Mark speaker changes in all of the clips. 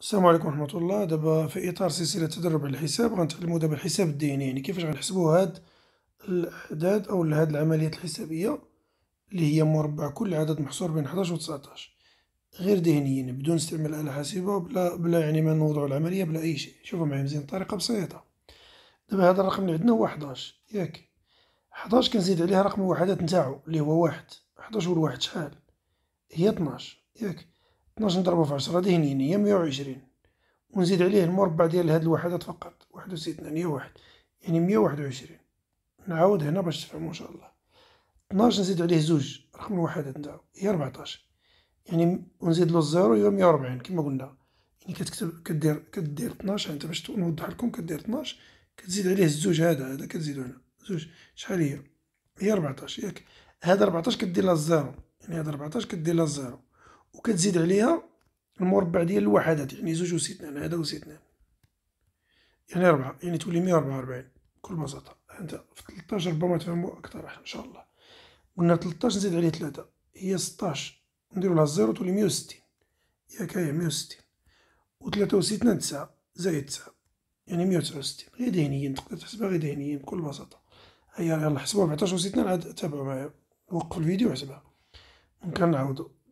Speaker 1: السلام عليكم ورحمة الله دابا في إطار سلسلة تدرب على الحساب غنتعلمو دابا الحساب الديني يعني كيفاش غنحسبو هاد الأعداد أو هاد العمليات الحسابية اللي هي مربع كل عدد محصور بين 11 و 19 غير ذهنيين بدون استعمال آلة حاسبة بلا بلا يعني ما العملية بلا أي شيء شوفوا معايا مزيان طريقه بسيطة دابا هذا الرقم اللي عندنا هو 11 ياك 11 كنزيد عليها رقم الوحدات نتاعو اللي هو واحد 11 والواحد شحال هي 12 ياك 12 نضربو في 10 هذه هي 120 ونزيد عليه المربع ديال هاد الوحدات فقط واحد وستين ثمانية واحد يعني 121 نعاود هنا باش تفهموا إن شاء الله 12 نزيد عليه زوج رقم الوحدات نتاعو هي 14 يعني ونزيد له الزيرو هي 140 كما قلنا يعني كتكتب كدير كدير 12 يعني انت باش نوضح لكم كدير 12 كتزيد عليه الزوج هذا هذا كتزيدو هنا زوج شحال هي هي 14 ياك هذا 14 كدير لها الزيرو يعني هذا 14 كدير لها الزيرو وكتزيد عليها المربع ديال الوحدات يعني زوج و اثنان يعني هذا و اثنان يعني ربعة يعني تولي مية وربعة وربعين بكل بساطة أنت في تلتاش ربما تفهمو أكثر إن شاء الله قلنا تلتاش نزيد عليه تلاتة هي ستاش نديرو لها الزيرو تولي مية وستين ياك هي مية وستين و وستين تسعة زائد تسعة يعني مية وتسعة وستين غير ذهنيا تقدر تحسبها غير ذهنيا بكل بساطة هيا يلا حسبوها بعتاش وستين عاد تابعو معايا وقف الفيديو وحسبها ممكن نعاودو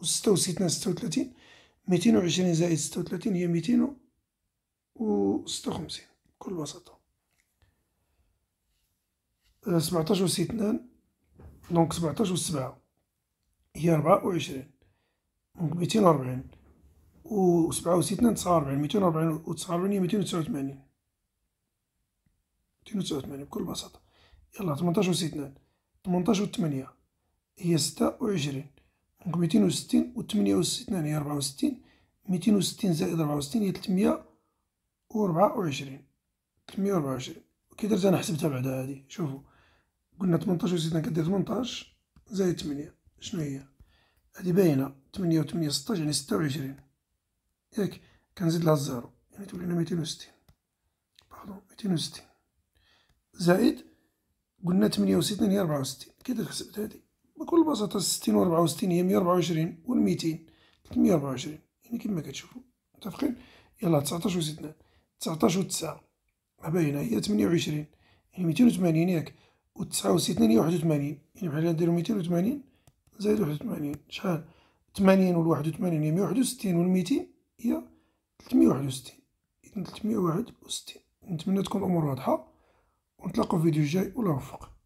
Speaker 1: وستة وستنا ستة وثلاثين ميتين وعشرين زائد ستة وثلاثين هي ميتين وستة وخمسين بكل بساطة آه، سبعتاش وسي اثنان دونك سبعتاش وسبعة هي ربعة وعشرين دونك ميتين وربعين و سبعة اثنان تسعة وربعين ميتين وربعين و تسعة وربعين هي ميتين وتسعة وثمانين ميتين وتسعة وثمانين بكل بساطة يلا تمنتاش وسي اثنان تمنتاش وثمانية هي ستة وعشرين دونك ميتين وستين و تمنية وستين يعني ربعة وستين ميتين وستين زائد ربعة وستين هي تلتمية وربعة وعشرين تلتمية وربعة وعشرين كي درت أنا حسبتها بعدا هادي شوفو قلنا تمنطاش زدنا كدير إيه؟ تمنطاش زائد تمنية شنو هي هادي باينة تمنية تمنيه سطاش يعني ستة وعشرين ياك كنزيد لها الزيرو يعني تولي لنا ميتين وستين باردون ميتين وستين زائد قلنا تمنية وستين هي يعني ربعة وستين كي درت حسبت هادي بكل بساطة ستين و ربعة وستين هي مية وربعة وعشرين و الميتين تلتمية وربعة وعشرين يعني كيما كتشوفو متفقين يلا تسعطاش و زدنا تسعطاش و تسعة باينة هي تمنية وعشرين يعني ميتين و تمانين ياك و تسعة و هي واحد و تمانين يعني بحال نديرو ميتين و تمانين زائد واحد و تمانين شحال تمانين و وثمانين و تمانين هي مية واحد و ستين و هي تلتمية واحد و ستين إذن تلتمية واحد و ستين نتمنى تكون الأمور واضحة ونتلاقاو في فيديو جاي والله وفق